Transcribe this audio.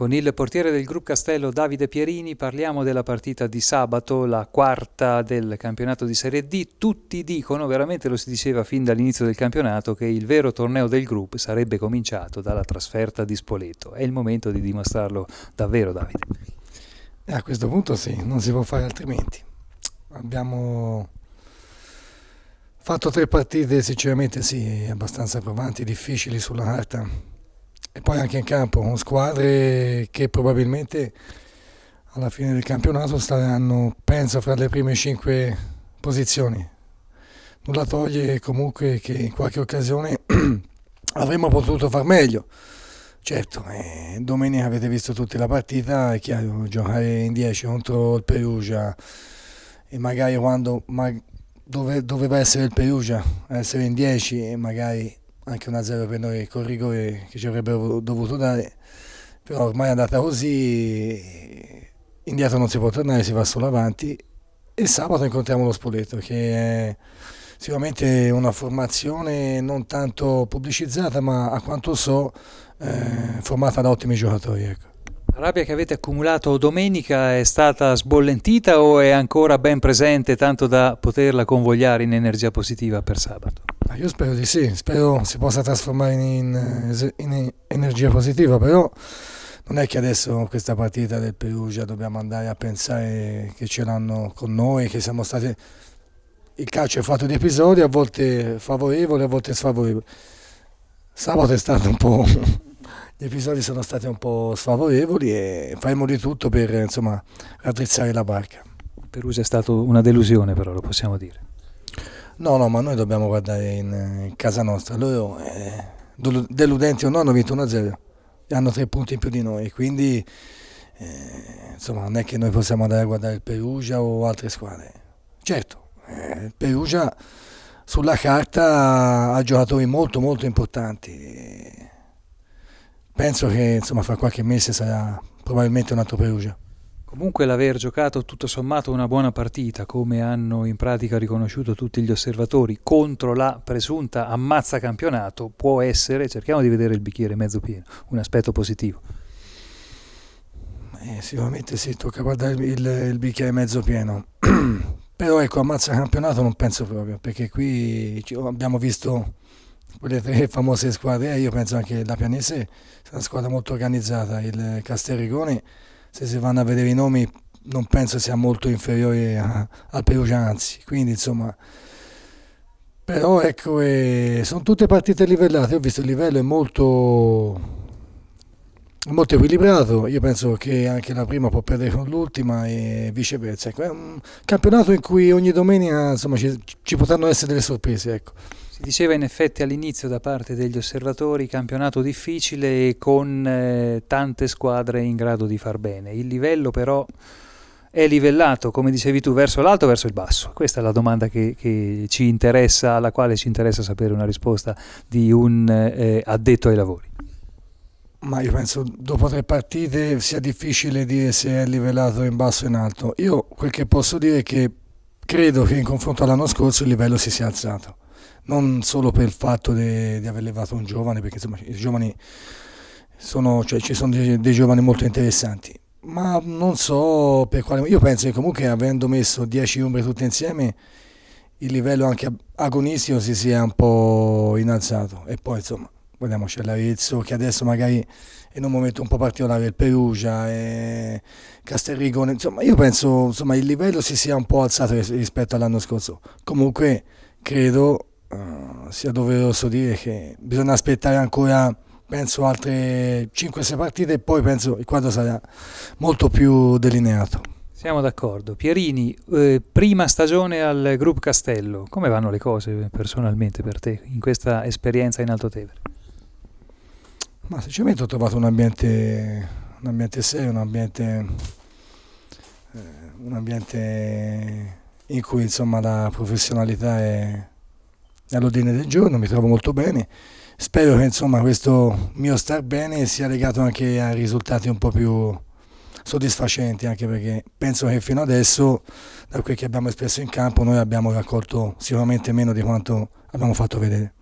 Con il portiere del Gruppo Castello Davide Pierini parliamo della partita di sabato, la quarta del campionato di Serie D. Tutti dicono, veramente lo si diceva fin dall'inizio del campionato, che il vero torneo del Gruppo sarebbe cominciato dalla trasferta di Spoleto. È il momento di dimostrarlo davvero, Davide. Eh, a questo punto sì, non si può fare altrimenti. Abbiamo fatto tre partite, sinceramente sì, abbastanza provanti, difficili sulla carta e poi anche in campo con squadre che probabilmente alla fine del campionato staranno, penso, fra le prime cinque posizioni. Nulla toglie comunque che in qualche occasione avremmo potuto far meglio. Certo, eh, domenica avete visto tutti la partita, è chiaro, giocare in 10 contro il Perugia e magari quando ma, dove, doveva essere il Perugia, essere in 10 e magari anche 1-0 per noi col rigore che ci avrebbero dovuto dare, però ormai è andata così, indietro non si può tornare, si va solo avanti e sabato incontriamo lo Spoleto che è sicuramente una formazione non tanto pubblicizzata ma a quanto so eh, formata da ottimi giocatori. Ecco. La rabbia che avete accumulato domenica è stata sbollentita o è ancora ben presente tanto da poterla convogliare in energia positiva per sabato? io spero di sì, spero si possa trasformare in, in energia positiva, però non è che adesso con questa partita del Perugia dobbiamo andare a pensare che ce l'hanno con noi, che siamo stati... Il calcio è fatto di episodi, a volte favorevoli, a volte sfavorevoli. Sabato è stato un po'... gli episodi sono stati un po' sfavorevoli e faremo di tutto per insomma raddrizzare la barca. Perugia è stata una delusione però, lo possiamo dire. No, no, ma noi dobbiamo guardare in, casa nostra. Loro, eh, deludenti o no, hanno vinto 1-0 e hanno tre punti in più di noi, quindi eh, insomma non è che noi possiamo andare a guardare il Perugia o altre squadre. Certo, eh, il Perugia sulla carta ha giocatori molto molto importanti. Penso che insomma, fra qualche mese sarà probabilmente un altro Perugia. Comunque l'aver giocato tutto sommato una buona partita, come hanno in pratica riconosciuto tutti gli osservatori, contro la presunta ammazza campionato può essere, cerchiamo di vedere il bicchiere mezzo pieno, un aspetto positivo. Eh, sicuramente sì, tocca guardare il, il bicchiere mezzo pieno. Però ecco, ammazza campionato non penso proprio, perché qui abbiamo visto quelle tre famose squadre, eh, io penso anche la Pianese, è una squadra molto organizzata, il Castel Casterigone se si vanno a vedere i nomi non penso sia molto inferiore a, al Perugianzi, quindi insomma però ecco eh, sono tutte partite livellate, ho visto il livello è molto molto equilibrato, io penso che anche la prima può perdere con l'ultima e viceversa. Ecco, è un campionato in cui ogni domenica insomma, ci, ci, potranno essere delle sorprese. Ecco. Si diceva in effetti all'inizio da parte degli osservatori campionato difficile e con eh, tante squadre in grado di far bene. Il livello però è livellato, come dicevi tu, verso l'alto o verso il basso? Questa è la domanda che, che, ci interessa, alla quale ci interessa sapere una risposta di un eh, addetto ai lavori. Ma io penso dopo tre partite sia difficile dire se è livellato in basso o in alto. Io quel che posso dire è che credo che in confronto all'anno scorso il livello si sia alzato, non solo per il fatto di aver levato un giovane, perché insomma i giovani sono, cioè, ci sono dei, dei, giovani molto interessanti, ma non so per quale... Io penso che comunque avendo messo 10 umbre tutte insieme il livello anche agonistico si sia un po' innalzato e poi insomma guardiamoci all'Arezzo, che adesso magari è in un momento un po' particolare il Perugia, e eh, Castelrigone, insomma io penso insomma, il livello si sia un po' alzato rispetto all'anno scorso. Comunque credo uh, sia doveroso dire che bisogna aspettare ancora penso altre 5-6 partite e poi penso il quadro sarà molto più delineato. Siamo d'accordo. Pierini, eh, prima stagione al Group Castello, come vanno le cose personalmente per te in questa esperienza in Alto Tevere? Ma sinceramente ho trovato un ambiente, un ambiente serio, un ambiente, eh, un ambiente, in cui insomma, la professionalità è all'ordine del giorno, mi trovo molto bene. Spero che insomma, questo mio star bene sia legato anche a risultati un po' più soddisfacenti, anche perché penso che fino adesso, da quel che abbiamo espresso in campo, noi abbiamo raccolto sicuramente meno di quanto abbiamo fatto vedere.